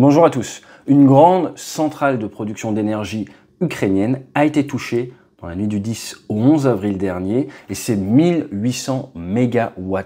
Bonjour à tous. Une grande centrale de production d'énergie ukrainienne a été touchée dans la nuit du 10 au 11 avril dernier et ses 1800 MWh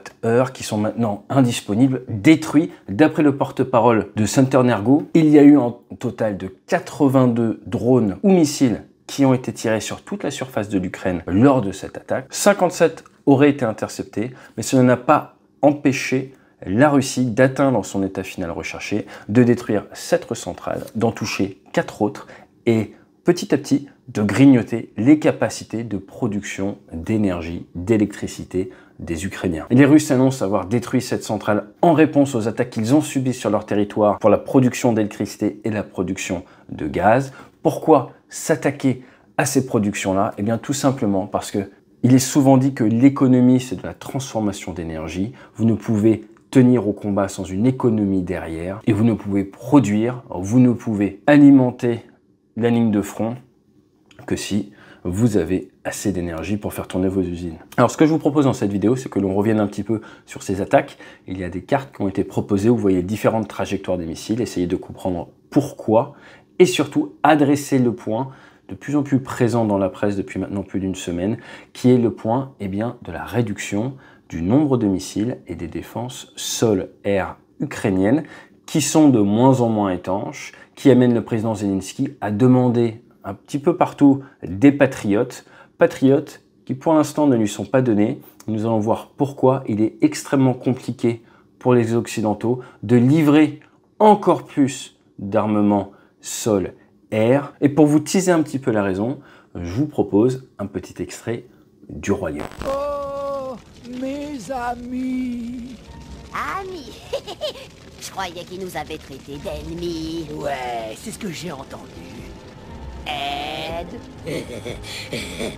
qui sont maintenant indisponibles, détruits. D'après le porte-parole de Centernergo, il y a eu un total de 82 drones ou missiles qui ont été tirés sur toute la surface de l'Ukraine lors de cette attaque. 57 auraient été interceptés, mais cela n'a pas empêché la Russie d'atteindre son état final recherché, de détruire cette centrale, d'en toucher quatre autres et petit à petit de grignoter les capacités de production d'énergie, d'électricité des Ukrainiens. Les Russes annoncent avoir détruit cette centrale en réponse aux attaques qu'ils ont subies sur leur territoire pour la production d'électricité et la production de gaz. Pourquoi s'attaquer à ces productions-là Eh bien tout simplement parce que il est souvent dit que l'économie, c'est de la transformation d'énergie. Vous ne pouvez tenir au combat sans une économie derrière. Et vous ne pouvez produire, vous ne pouvez alimenter la ligne de front que si vous avez assez d'énergie pour faire tourner vos usines. Alors ce que je vous propose dans cette vidéo, c'est que l'on revienne un petit peu sur ces attaques. Il y a des cartes qui ont été proposées où vous voyez différentes trajectoires des missiles, essayez de comprendre pourquoi et surtout adresser le point de plus en plus présent dans la presse depuis maintenant plus d'une semaine, qui est le point eh bien, de la réduction du nombre de missiles et des défenses sol-air ukrainiennes qui sont de moins en moins étanches, qui amènent le président Zelensky à demander un petit peu partout des patriotes, patriotes qui pour l'instant ne lui sont pas donnés. Nous allons voir pourquoi il est extrêmement compliqué pour les Occidentaux de livrer encore plus d'armements sol-air. Et pour vous teaser un petit peu la raison, je vous propose un petit extrait du royaume. Oh amis. Amis Je croyais qu'ils nous avait traités d'ennemis. Ouais, c'est ce que j'ai entendu. Ed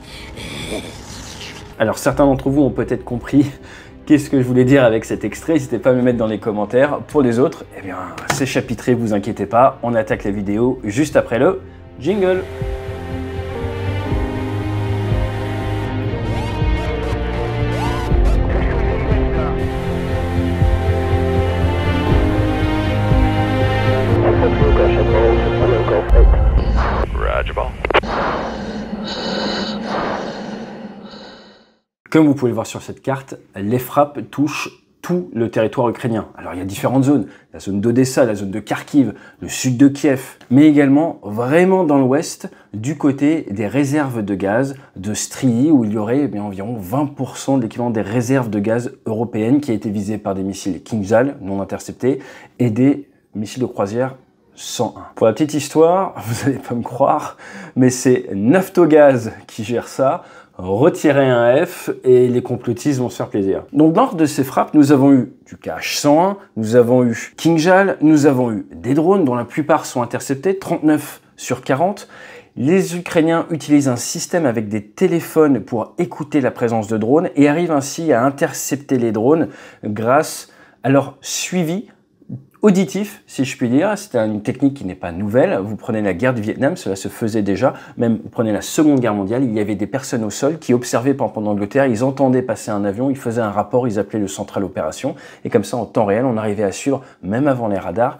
Alors certains d'entre vous ont peut-être compris qu'est-ce que je voulais dire avec cet extrait, n'hésitez pas à me mettre dans les commentaires. Pour les autres, eh bien c'est chapitré, vous inquiétez pas, on attaque la vidéo juste après le jingle. Comme vous pouvez le voir sur cette carte, les frappes touchent tout le territoire ukrainien. Alors il y a différentes zones, la zone d'Odessa, la zone de Kharkiv, le sud de Kiev, mais également vraiment dans l'ouest, du côté des réserves de gaz de Strii, où il y aurait eh environ 20% de l'équivalent des réserves de gaz européennes qui a été visée par des missiles Kinzhal, non interceptés et des missiles de croisière 101. Pour la petite histoire, vous n'allez pas me croire, mais c'est Naftogaz qui gère ça retirer un F et les complotistes vont se faire plaisir. Donc lors de ces frappes, nous avons eu du KH-101, nous avons eu Kingjal, nous avons eu des drones dont la plupart sont interceptés, 39 sur 40. Les Ukrainiens utilisent un système avec des téléphones pour écouter la présence de drones et arrivent ainsi à intercepter les drones grâce à leur suivi auditif, si je puis dire. C'est une technique qui n'est pas nouvelle. Vous prenez la guerre du Vietnam, cela se faisait déjà. Même vous prenez la Seconde Guerre mondiale, il y avait des personnes au sol qui observaient pendant l'Angleterre, ils entendaient passer un avion, ils faisaient un rapport, ils appelaient le central opération. Et comme ça, en temps réel, on arrivait à suivre, même avant les radars,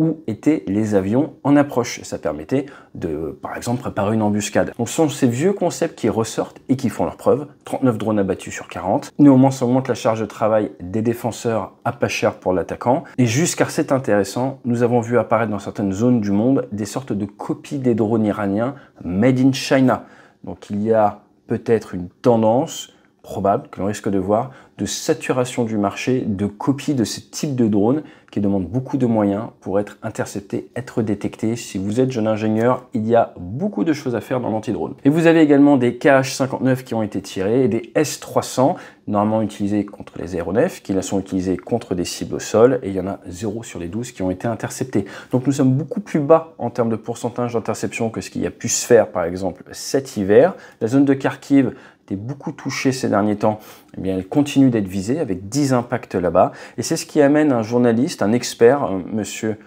où étaient les avions en approche. Ça permettait de, par exemple, préparer une embuscade. Donc ce sont ces vieux concepts qui ressortent et qui font leur preuve. 39 drones abattus sur 40. Néanmoins, ça augmente la charge de travail des défenseurs à pas cher pour l'attaquant. Et jusqu'à c'est intéressant, nous avons vu apparaître dans certaines zones du monde des sortes de copies des drones iraniens made in China. Donc il y a peut-être une tendance probable, que l'on risque de voir, de saturation du marché de copies de ce type de drone qui demande beaucoup de moyens pour être intercepté, être détecté. Si vous êtes jeune ingénieur, il y a beaucoup de choses à faire dans l'anti-drone. Et vous avez également des KH-59 qui ont été tirés et des S-300, normalement utilisés contre les aéronefs, qui là sont utilisés contre des cibles au sol, et il y en a 0 sur les 12 qui ont été interceptés. Donc nous sommes beaucoup plus bas en termes de pourcentage d'interception que ce qui a pu se faire par exemple cet hiver. La zone de Kharkiv été beaucoup touchée ces derniers temps, eh bien, elle continue d'être visée avec 10 impacts là-bas. Et c'est ce qui amène un journaliste, un expert, euh, monsieur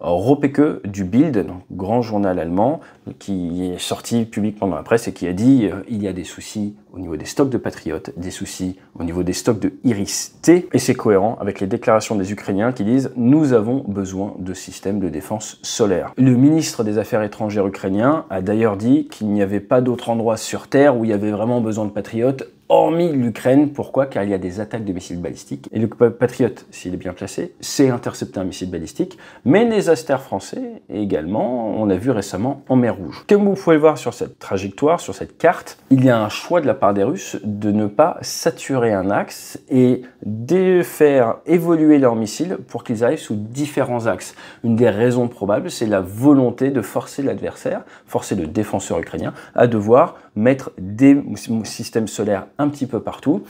Ropeke du Bild, grand journal allemand, qui est sorti publiquement dans la presse et qui a dit euh, il y a des soucis au niveau des stocks de patriotes, des soucis au niveau des stocks de Iris T, et c'est cohérent avec les déclarations des Ukrainiens qui disent nous avons besoin de systèmes de défense solaire. Le ministre des Affaires étrangères ukrainien a d'ailleurs dit qu'il n'y avait pas d'autre endroit sur Terre où il y avait vraiment besoin de patriotes hormis l'Ukraine. Pourquoi Car il y a des attaques de missiles balistiques. Et le Patriot, s'il est bien placé, sait intercepter un missile balistique, mais les Astères français également, on l'a vu récemment en mer Rouge. Comme vous pouvez le voir sur cette trajectoire, sur cette carte, il y a un choix de la part des Russes de ne pas saturer un axe et de faire évoluer leurs missiles pour qu'ils arrivent sous différents axes. Une des raisons probables, c'est la volonté de forcer l'adversaire, forcer le défenseur ukrainien, à devoir mettre des systèmes solaires un petit peu partout.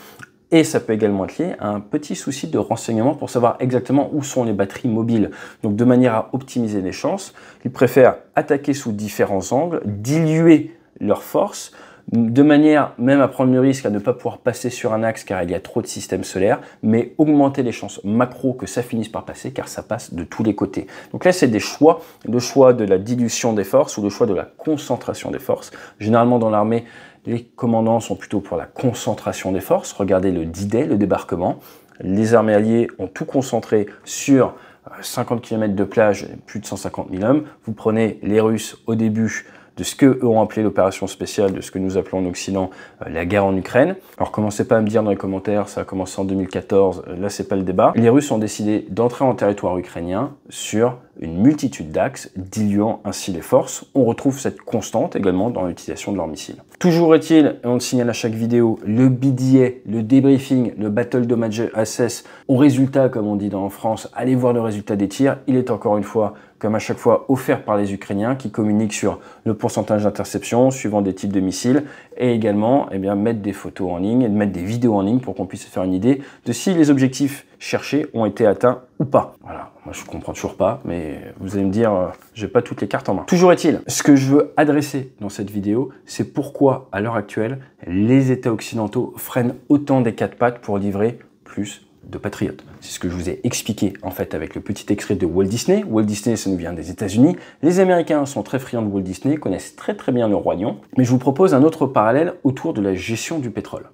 Et ça peut également être lié à un petit souci de renseignement pour savoir exactement où sont les batteries mobiles. Donc de manière à optimiser les chances, ils préfèrent attaquer sous différents angles, diluer leurs forces de manière même à prendre le risque à ne pas pouvoir passer sur un axe car il y a trop de systèmes solaires, mais augmenter les chances macro que ça finisse par passer car ça passe de tous les côtés. Donc là, c'est des choix, le choix de la dilution des forces ou le choix de la concentration des forces. Généralement, dans l'armée, les commandants sont plutôt pour la concentration des forces. Regardez le d day le débarquement. Les armées alliées ont tout concentré sur 50 euh, km de plage, plus de 150 000 hommes. Vous prenez les Russes au début, de ce que eux ont appelé l'opération spéciale, de ce que nous appelons en Occident euh, la guerre en Ukraine. Alors commencez pas à me dire dans les commentaires, ça a commencé en 2014, euh, là c'est pas le débat. Les Russes ont décidé d'entrer en territoire ukrainien sur une multitude d'axes, diluant ainsi les forces. On retrouve cette constante également dans l'utilisation de leurs missiles. Toujours est-il, et on le signale à chaque vidéo, le BDA, le débriefing, le battle damage assess, au résultat comme on dit dans en France, allez voir le résultat des tirs, il est encore une fois comme à chaque fois offert par les Ukrainiens, qui communiquent sur le pourcentage d'interception suivant des types de missiles, et également eh bien, mettre des photos en ligne et mettre des vidéos en ligne pour qu'on puisse se faire une idée de si les objectifs cherchés ont été atteints ou pas. Voilà, moi je comprends toujours pas, mais vous allez me dire, euh, j'ai pas toutes les cartes en main. Toujours est-il, ce que je veux adresser dans cette vidéo, c'est pourquoi à l'heure actuelle, les États occidentaux freinent autant des quatre pattes pour livrer plus de Patriote. C'est ce que je vous ai expliqué en fait avec le petit extrait de Walt Disney. Walt Disney, ça nous vient des États-Unis. Les Américains sont très friands de Walt Disney, connaissent très très bien le roi Mais je vous propose un autre parallèle autour de la gestion du pétrole.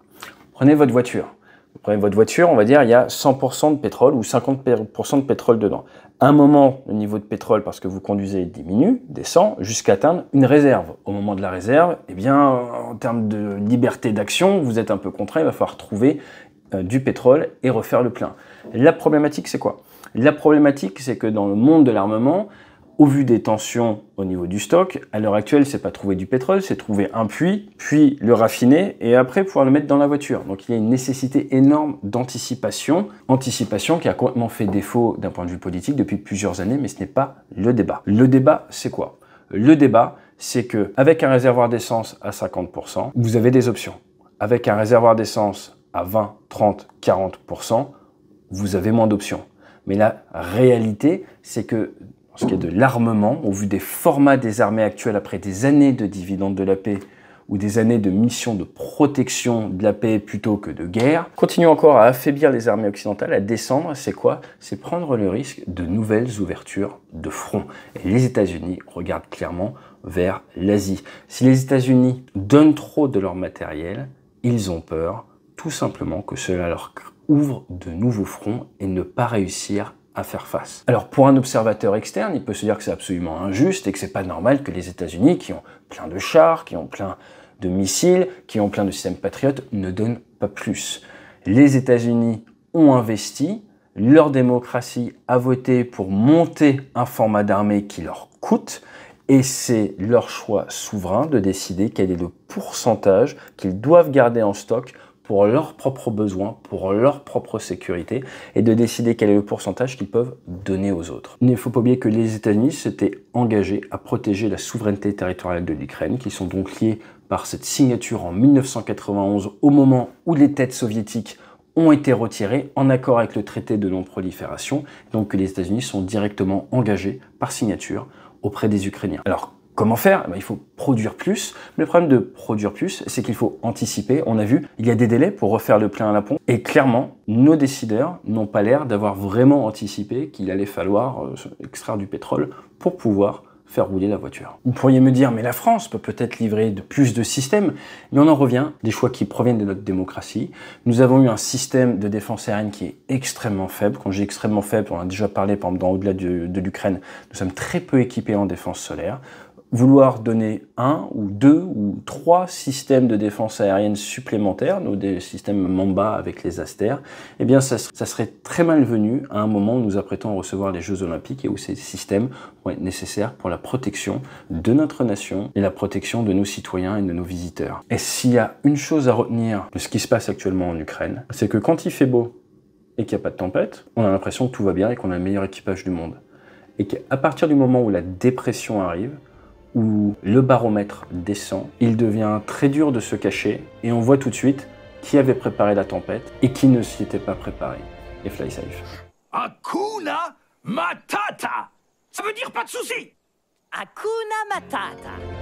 Prenez votre voiture. Vous prenez votre voiture, on va dire, il y a 100% de pétrole ou 50% de pétrole dedans. un moment, le niveau de pétrole, parce que vous conduisez, diminue, descend, jusqu'à atteindre une réserve. Au moment de la réserve, eh bien, en termes de liberté d'action, vous êtes un peu contraint, il va falloir trouver euh, du pétrole et refaire le plein. La problématique, c'est quoi La problématique, c'est que dans le monde de l'armement, au vu des tensions au niveau du stock, à l'heure actuelle, c'est pas trouver du pétrole, c'est trouver un puits, puis le raffiner et après pouvoir le mettre dans la voiture. Donc il y a une nécessité énorme d'anticipation, anticipation qui a complètement fait défaut d'un point de vue politique depuis plusieurs années, mais ce n'est pas le débat. Le débat, c'est quoi Le débat, c'est que avec un réservoir d'essence à 50%, vous avez des options. Avec un réservoir d'essence à 20, 30, 40%, vous avez moins d'options. Mais la réalité, c'est que en ce qui est de l'armement, au vu des formats des armées actuelles après des années de dividendes de la paix ou des années de missions de protection de la paix plutôt que de guerre, continuer encore à affaiblir les armées occidentales, à descendre, c'est quoi C'est prendre le risque de nouvelles ouvertures de front. Et les États-Unis regardent clairement vers l'Asie. Si les États-Unis donnent trop de leur matériel, ils ont peur tout simplement que cela leur ouvre de nouveaux fronts et ne pas réussir à faire face. Alors pour un observateur externe, il peut se dire que c'est absolument injuste et que c'est pas normal que les États-Unis, qui ont plein de chars, qui ont plein de missiles, qui ont plein de systèmes patriotes, ne donnent pas plus. Les États-Unis ont investi, leur démocratie a voté pour monter un format d'armée qui leur coûte, et c'est leur choix souverain de décider quel est le pourcentage qu'ils doivent garder en stock pour leurs propres besoins, pour leur propre sécurité, et de décider quel est le pourcentage qu'ils peuvent donner aux autres. Il ne faut pas oublier que les États-Unis s'étaient engagés à protéger la souveraineté territoriale de l'Ukraine, qui sont donc liés par cette signature en 1991 au moment où les têtes soviétiques ont été retirées, en accord avec le traité de non-prolifération, donc que les États-Unis sont directement engagés par signature auprès des Ukrainiens. Alors Comment faire eh ben, Il faut produire plus. le problème de produire plus, c'est qu'il faut anticiper. On a vu, il y a des délais pour refaire le plein à la pompe. Et clairement, nos décideurs n'ont pas l'air d'avoir vraiment anticipé qu'il allait falloir euh, extraire du pétrole pour pouvoir faire rouler la voiture. Vous pourriez me dire, mais la France peut peut-être livrer de plus de systèmes, mais on en revient, des choix qui proviennent de notre démocratie. Nous avons eu un système de défense aérienne qui est extrêmement faible. Quand j'ai extrêmement faible, on a déjà parlé, par au-delà de l'Ukraine, nous sommes très peu équipés en défense solaire vouloir donner un ou deux ou trois systèmes de défense aérienne supplémentaires, nos des systèmes Mamba avec les Astères, eh bien ça, ça, serait très malvenu à un moment où nous apprêtons à recevoir les Jeux Olympiques et où ces systèmes vont être nécessaires pour la protection de notre nation et la protection de nos citoyens et de nos visiteurs. Et s'il y a une chose à retenir de ce qui se passe actuellement en Ukraine, c'est que quand il fait beau et qu'il n'y a pas de tempête, on a l'impression que tout va bien et qu'on a le meilleur équipage du monde. Et qu'à partir du moment où la dépression arrive, où le baromètre descend, il devient très dur de se cacher et on voit tout de suite qui avait préparé la tempête et qui ne s'y était pas préparé. Et fly safe. Akuna Matata Ça veut dire pas de soucis Akuna Matata